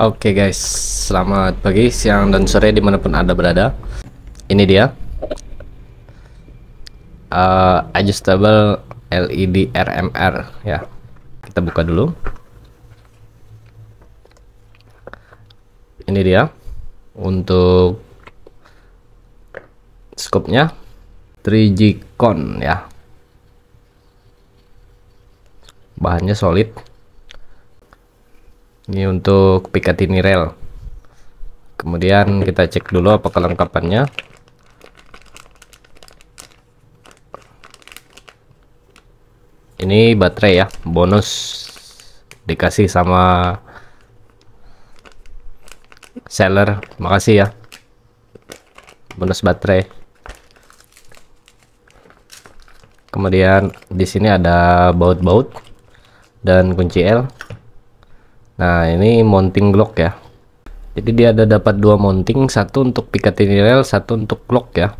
Oke okay guys, selamat pagi, siang, dan sore dimanapun anda berada Ini dia uh, Adjustable LED RMR ya. Kita buka dulu Ini dia Untuk Scope-nya 3G Con ya Bahannya solid ini untuk Picatinny rel kemudian kita cek dulu apa kelengkapannya ini baterai ya bonus dikasih sama seller makasih ya bonus baterai kemudian di sini ada baut-baut dan kunci L nah ini mounting Glock ya jadi dia ada dapat dua mounting satu untuk Picatinny rail satu untuk Glock ya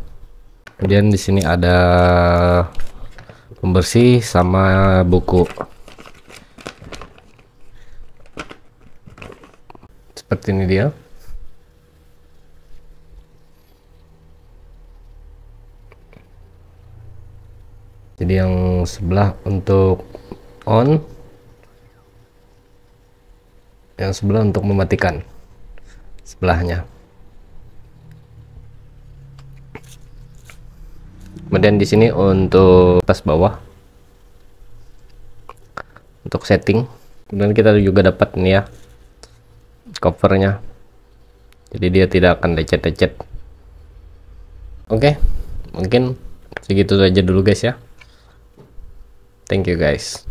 kemudian di sini ada pembersih sama buku seperti ini dia jadi yang sebelah untuk on yang sebelah untuk mematikan sebelahnya kemudian di sini untuk tas bawah untuk setting kemudian kita juga dapat nih ya covernya jadi dia tidak akan lecet-lecet oke okay, mungkin segitu saja dulu guys ya thank you guys